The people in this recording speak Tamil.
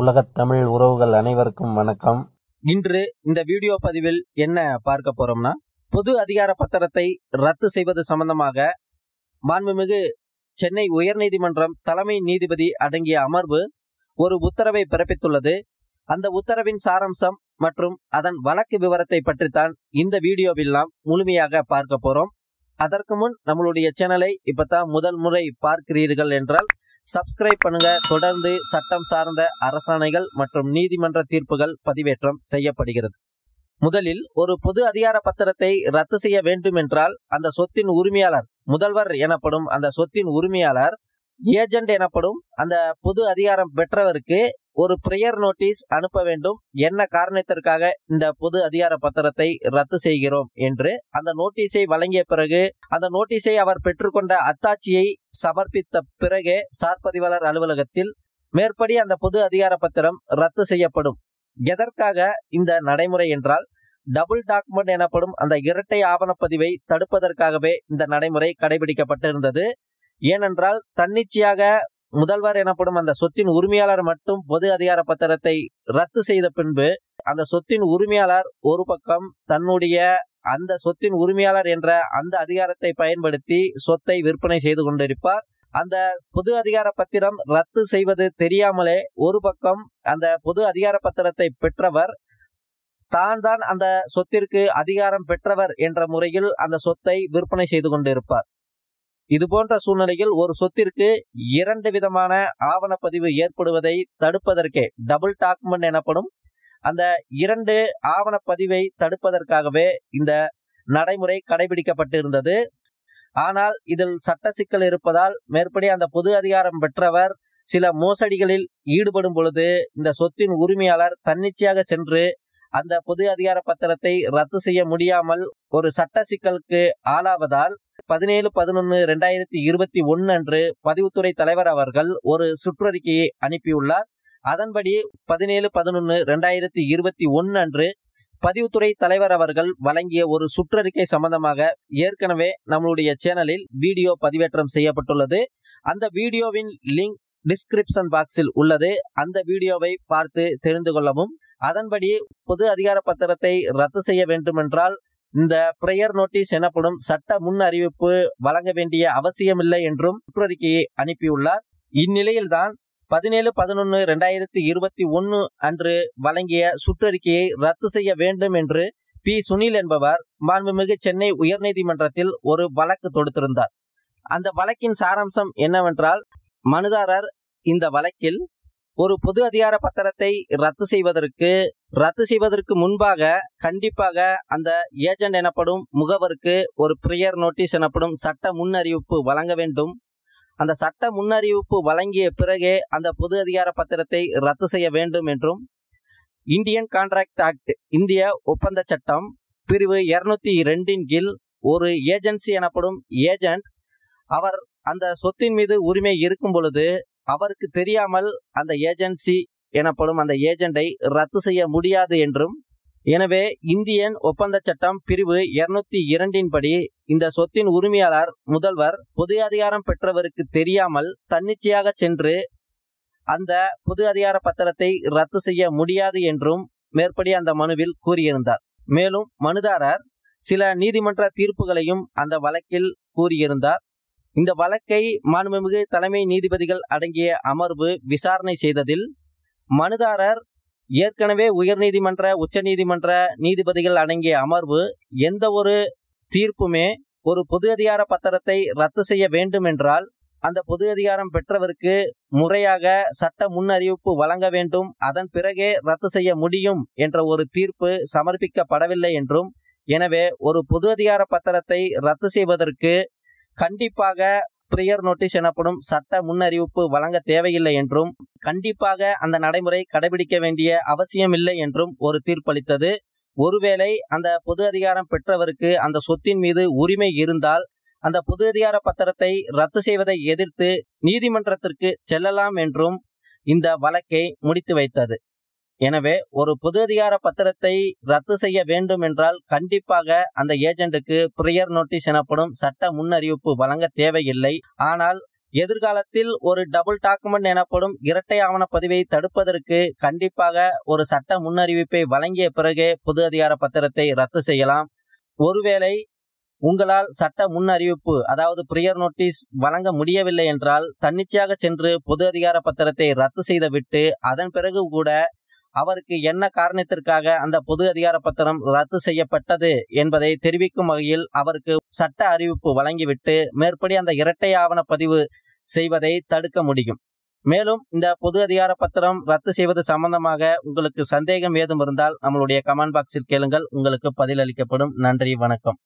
உலகத் தமிழ் உறவுகள் அனைவருக்கும் வணக்கம் இன்று இந்த வீடியோ பதிவில் என்ன பார்க்க போறோம்னா பொது அதிகார பத்திரத்தை ரத்து செய்வது சம்பந்தமாக மாண்புமிகு சென்னை உயர்நீதிமன்றம் தலைமை நீதிபதி அடங்கிய அமர்வு ஒரு உத்தரவை பிறப்பித்துள்ளது அந்த உத்தரவின் சாரம்சம் மற்றும் அதன் வழக்கு விவரத்தை பற்றித்தான் இந்த வீடியோவில் நாம் முழுமையாக பார்க்க போறோம் அதற்கு முன் நம்மளுடைய சேனலை இப்பதான் முதல் முறை பார்க்கிறீர்கள் என்றால் சப்ஸ்கிரைப் பண்ணுங்க தொடர்ந்து சட்டம் சார்ந்த அரசாணைகள் மற்றும் நீதிமன்ற தீர்ப்புகள் பதிவேற்றம் செய்யப்படுகிறது முதலில் ஒரு பொது அதிகார பத்திரத்தை ரத்து செய்ய வேண்டும் என்றால் அந்த சொத்தின் உரிமையாளர் முதல்வர் எனப்படும் அந்த சொத்தின் உரிமையாளர் ஏஜென்ட் எனப்படும் அந்த பொது அதிகாரம் பெற்றவருக்கு ஒரு ப்ரேயர் நோட்டீஸ் அனுப்ப வேண்டும் என்ன காரணத்திற்காக இந்த பொது அதிகார பத்திரத்தை ரத்து செய்கிறோம் என்று அந்த நோட்டீஸை வழங்கிய பிறகு அந்த நோட்டீஸை அவர் பெற்றுக்கொண்ட அத்தாட்சியை சமர்ப்பித்த பிறகு சார்பதிவாளர் அலுவலகத்தில் மேற்படி அந்த பொது அதிகார பத்திரம் ரத்து செய்யப்படும் எதற்காக இந்த நடைமுறை என்றால் டபுள் டாக்குமெண்ட் எனப்படும் அந்த இரட்டை ஆவணப்பதிவை தடுப்பதற்காகவே இந்த நடைமுறை கடைபிடிக்கப்பட்டிருந்தது ஏனென்றால் தன்னிச்சையாக முதல்வர் எனப்படும் அந்த சொத்தின் உரிமையாளர் மட்டும் பொது அதிகார பத்திரத்தை ரத்து செய்த பின்பு அந்த சொத்தின் உரிமையாளர் ஒரு பக்கம் தன்னுடைய அந்த சொத்தின் உரிமையாளர் என்ற அந்த அதிகாரத்தை பயன்படுத்தி சொத்தை விற்பனை செய்து கொண்டிருப்பார் அந்த பொது அதிகார பத்திரம் ரத்து செய்வது தெரியாமலே ஒரு பக்கம் அந்த பொது அதிகார பத்திரத்தை பெற்றவர் தான் தான் அந்த சொத்திற்கு அதிகாரம் பெற்றவர் என்ற முறையில் அந்த சொத்தை விற்பனை செய்து கொண்டிருப்பார் இது போன்ற சூழ்நிலையில் ஒரு சொத்திற்கு இரண்டு விதமான ஆவணப்பதிவு ஏற்படுவதை தடுப்பதற்கே டபுள் டாக்குமெண்ட் எனப்படும் அந்த இரண்டு ஆவணப்பதிவை தடுப்பதற்காகவே இந்த நடைமுறை கடைபிடிக்கப்பட்டிருந்தது ஆனால் இதில் சட்ட சிக்கல் இருப்பதால் மேற்படி அந்த பொது அதிகாரம் பெற்றவர் சில மோசடிகளில் ஈடுபடும் பொழுது இந்த சொத்தின் உரிமையாளர் தன்னிச்சையாக சென்று அந்த பொது அதிகார பத்திரத்தை ரத்து செய்ய முடியாமல் ஒரு சட்ட சிக்கலுக்கு ஆளாவதால் பதினேழு பதினொன்று ரெண்டாயிரத்தி இருபத்தி ஒன்று அன்று பதிவுத்துறை தலைவர் அவர்கள் ஒரு சுற்றறிக்கையை அனுப்பியுள்ளார் அதன்படி பதினேழு பதினொன்று ரெண்டாயிரத்தி இருபத்தி ஒன்று அன்று பதிவுத்துறை தலைவர் அவர்கள் வழங்கிய ஒரு சுற்றறிக்கை சம்பந்தமாக ஏற்கனவே நம்மளுடைய சேனலில் வீடியோ பதிவேற்றம் செய்யப்பட்டுள்ளது அந்த வீடியோவின் லிங்க் டிஸ்கிரிப்ஷன் பாக்ஸில் உள்ளது அந்த வீடியோவை பார்த்து தெரிந்து கொள்ளவும் அதன்படி பொது அதிகார பத்திரத்தை ரத்து செய்ய வேண்டுமென்றால் இந்த பிரேயர் நோட்டீஸ் எனப்படும் சட்ட முன் அறிவிப்பு வழங்க வேண்டிய அவசியமில்லை என்றும் சுற்றறிக்கையை அனுப்பியுள்ளார் இந்நிலையில்தான் பதினேழு பதினொன்று ரெண்டாயிரத்தி இருபத்தி ஒன்று அன்று வழங்கிய சுற்றறிக்கையை ரத்து செய்ய வேண்டும் என்று பி சுனில் என்பவர் மாண்புமிகு சென்னை உயர்நீதிமன்றத்தில் ஒரு வழக்கு தொடுத்திருந்தார் அந்த வழக்கின் சாராம்சம் என்னவென்றால் மனுதாரர் இந்த வழக்கில் ஒரு பொது அதிகார பத்திரத்தை ரத்து செய்வதற்கு ரத்து செய்வதற்கு முன்பாக கண்டிப்பாக அந்த ஏஜென்ட் எனப்படும் முகவருக்கு ஒரு பிரியர் நோட்டீஸ் எனப்படும் சட்ட முன்னறிவிப்பு வழங்க வேண்டும் அந்த சட்ட முன்னறிவிப்பு வழங்கிய பிறகே அந்த பொது அதிகார பத்திரத்தை ரத்து செய்ய வேண்டும் என்றும் இந்தியன் கான்ட்ராக்ட் ஆக்ட் இந்திய ஒப்பந்த சட்டம் பிரிவு இருநூத்தி ரெண்டின் கீழ் ஒரு ஏஜென்சி எனப்படும் ஏஜென்ட் அவர் அந்த சொத்தின் மீது உரிமை இருக்கும் பொழுது அவருக்கு தெரியாமல் அந்த ஏஜென்சி எனப்படும் அந்த ஏஜெண்டை ரத்து செய்ய முடியாது என்றும் எனவே இந்தியன் ஒப்பந்த சட்டம் பிரிவு இருநூத்தி இரண்டின் படி இந்த சொத்தின் உரிமையாளர் முதல்வர் பொது அதிகாரம் பெற்றவருக்கு தெரியாமல் தன்னிச்சையாக சென்று அந்த பொது அதிகார பத்திரத்தை ரத்து செய்ய முடியாது என்றும் மேற்படி அந்த மனுவில் கூறியிருந்தார் மேலும் மனுதாரர் சில நீதிமன்ற தீர்ப்புகளையும் அந்த வழக்கில் கூறியிருந்தார் இந்த வழக்கை மாண்புமிகு தலைமை நீதிபதிகள் அடங்கிய அமர்வு விசாரணை செய்ததில் மனுதாரர் ஏற்கனவே உயர்நீதிமன்ற உச்சநீதிமன்ற நீதிபதிகள் அடங்கிய அமர்வு எந்த ஒரு தீர்ப்புமே ஒரு பொது அதிகார பத்திரத்தை ரத்து செய்ய வேண்டும் என்றால் அந்த பொது அதிகாரம் பெற்றவருக்கு முறையாக சட்ட முன் அறிவிப்பு வழங்க வேண்டும் அதன் பிறகே ரத்து செய்ய முடியும் என்ற ஒரு தீர்ப்பு சமர்ப்பிக்கப்படவில்லை என்றும் எனவே ஒரு பொது அதிகார பத்திரத்தை ரத்து செய்வதற்கு கண்டிப்பாக பிரியர் நோட்டீஸ் எனப்படும் சட்ட முன்னறிவிப்பு வழங்க தேவையில்லை என்றும் கண்டிப்பாக அந்த நடைமுறை கடைபிடிக்க வேண்டிய அவசியமில்லை என்றும் ஒரு தீர்ப்பளித்தது ஒருவேளை அந்த பொது அதிகாரம் பெற்றவருக்கு அந்த சொத்தின் மீது உரிமை இருந்தால் அந்த பொது அதிகார பத்திரத்தை ரத்து செய்வதை எதிர்த்து நீதிமன்றத்திற்கு செல்லலாம் என்றும் இந்த வழக்கை முடித்து வைத்தது எனவே ஒரு பொது அதிகார பத்திரத்தை ரத்து செய்ய வேண்டும் என்றால் கண்டிப்பாக அந்த ஏஜெண்டுக்கு பிரியர் நோட்டீஸ் எனப்படும் சட்ட முன்னறிவிப்பு வழங்க தேவையில்லை ஆனால் எதிர்காலத்தில் ஒரு டபுள் டாக்குமெண்ட் எனப்படும் இரட்டை ஆவண பதிவை தடுப்பதற்கு கண்டிப்பாக ஒரு சட்ட முன்னறிவிப்பை வழங்கிய பிறகே பொது அதிகார பத்திரத்தை ரத்து செய்யலாம் ஒருவேளை உங்களால் சட்ட முன் அறிவிப்பு அதாவது பிரியர் நோட்டீஸ் வழங்க முடியவில்லை என்றால் தன்னிச்சையாக சென்று பொது அதிகார பத்திரத்தை ரத்து செய்துவிட்டு அதன் பிறகு கூட அவருக்கு என்ன காரணத்திற்காக அந்த பொது அதிகார பத்திரம் ரத்து செய்யப்பட்டது என்பதை தெரிவிக்கும் வகையில் அவருக்கு சட்ட அறிவிப்பு வழங்கிவிட்டு மேற்படி அந்த இரட்டை ஆவண பதிவு செய்வதை தடுக்க முடியும் மேலும் இந்த பொது அதிகார பத்திரம் ரத்து செய்வது சம்பந்தமாக உங்களுக்கு சந்தேகம் ஏதும் இருந்தால் நம்மளுடைய கமெண்ட் பாக்ஸில் கேளுங்கள் உங்களுக்கு பதிலளிக்கப்படும் நன்றி வணக்கம்